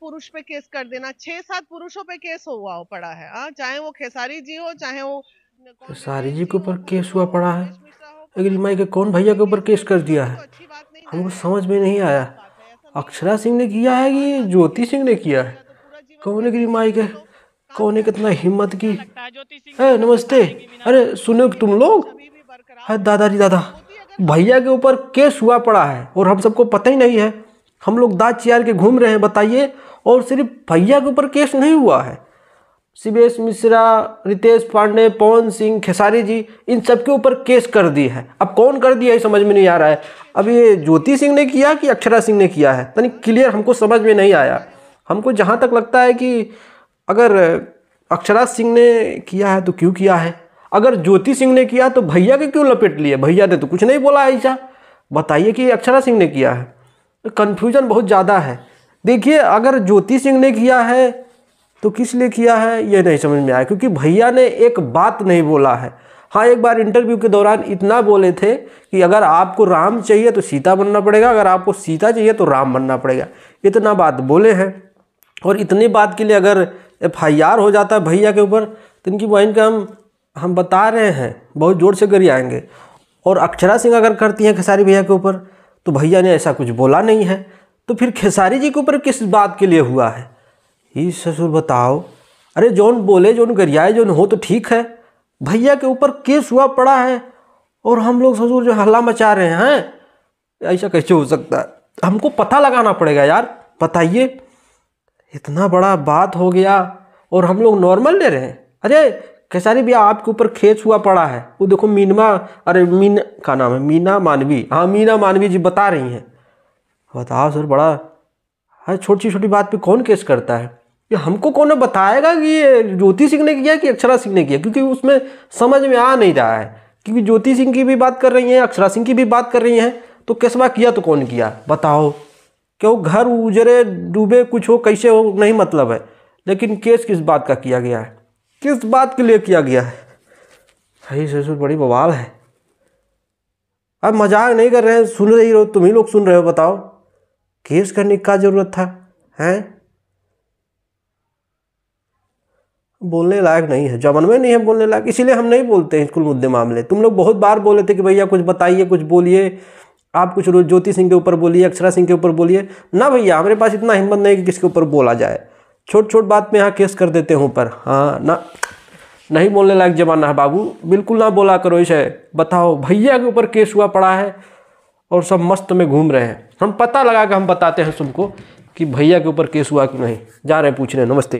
पुरुष पे केस कर देना छह सात पुरुषों पे केस हुआ पड़ा है हाँ, चाहे वो खेसारी जी हो चाहे वो खेसारी जी के ऊपर केस हुआ पड़ा है के कौन भैया के ऊपर केस कर दिया है तो हमको समझ में नहीं आया अक्षरा सिंह ने किया है कि ज्योति सिंह ने किया है तो कौन गिरी माई के कौन कितना हिम्मत की है तो नमस्ते अरे सुनो तुम लोग है दादाजी दादा भैया के ऊपर केस हुआ पड़ा है और हम सबको पता ही नहीं है हम लोग दाच चार के घूम रहे हैं बताइए और सिर्फ भैया के ऊपर केस नहीं हुआ है शिवेश मिश्रा रितेश पांडे पवन सिंह खेसारी जी इन सब के ऊपर केस कर दी है अब कौन कर दिया है समझ में नहीं आ रहा है अब ये ज्योति सिंह ने किया कि अक्षरा सिंह ने किया है यानी क्लियर हमको समझ में नहीं आया हमको जहाँ तक लगता है कि अगर अक्षरा सिंह ने किया है तो क्यों किया है अगर ज्योति सिंह ने किया तो भैया के क्यों लपेट लिए भैया ने तो कुछ नहीं बोला ऐसा बताइए कि अक्षरा सिंह ने किया है कन्फ्यूजन बहुत ज़्यादा है देखिए अगर ज्योति सिंह ने किया है तो किस लिए किया है ये नहीं समझ में आया क्योंकि भैया ने एक बात नहीं बोला है हाँ एक बार इंटरव्यू के दौरान इतना बोले थे कि अगर आपको राम चाहिए तो सीता बनना पड़ेगा अगर आपको सीता चाहिए तो राम बनना पड़ेगा इतना बात बोले हैं और इतनी बात के लिए अगर एफ हो जाता है भैया के ऊपर तो इनकी बहन का हम हम बता रहे हैं बहुत ज़ोर से करी आएँगे और अक्षरा सिंह अगर करती हैं खेसारी भैया के ऊपर तो भैया ने ऐसा कुछ बोला नहीं है तो फिर खेसारी जी के ऊपर किस बात के लिए हुआ है ये ससुर बताओ अरे जौन बोले जौन गरियाए जौन हो तो ठीक है भैया के ऊपर केस हुआ पड़ा है और हम लोग ससुर जो हल्ला मचा रहे हैं ऐसा कैसे हो सकता है हमको पता लगाना पड़ेगा यार बताइए इतना बड़ा बात हो गया और हम लोग नॉर्मल ले रहे हैं अरे खेसारी भैया आपके ऊपर खेच हुआ पड़ा है वो देखो मीनमा अरे मीन का नाम है मीना मानवी हाँ मीना मानवी जी बता रही हैं बताओ सर बड़ा हर छोटी छोटी बात पे कौन केस करता है ये हमको कौन बताएगा कि ये ज्योति सिंह ने किया कि अक्षरा सिंह ने किया क्योंकि उसमें समझ में आ नहीं रहा है क्योंकि ज्योति सिंह की भी बात कर रही हैं अक्षरा सिंह की भी बात कर रही हैं तो कैसवा किया तो कौन किया बताओ क्यों घर उजरे डूबे कुछ हो कैसे हो नहीं मतलब है लेकिन केस किस बात का किया गया है किस बात के लिए किया गया है सही सही तो बड़ी बवाल है अब मजाक नहीं कर रहे हैं सुन रही हो तुम ही लोग सुन रहे हो बताओ केस करने का जरूरत था हैं बोलने लायक नहीं है जमन में नहीं है बोलने लायक इसीलिए हम नहीं बोलते हैं कुल मुद्दे मामले तुम लोग बहुत बार बोले थे कि भैया कुछ बताइए कुछ बोलिए आप कुछ रोज ज्योति सिंह के ऊपर बोलिए अक्षरा सिंह के ऊपर बोलिए ना भैया हमारे पास इतना हिम्मत नहीं कि किसके ऊपर बोला जाए छोट छोट बात में यहाँ केस कर देते हूँ पर हाँ ना नहीं बोलने लायक जमाना है बाबू बिल्कुल ना बोला करो इसे बताओ भैया के ऊपर केस हुआ पड़ा है और सब मस्त में घूम रहे हैं हम पता लगा के हम बताते हैं तुमको कि भैया के ऊपर केस हुआ कि नहीं जा रहे हैं पूछने नमस्ते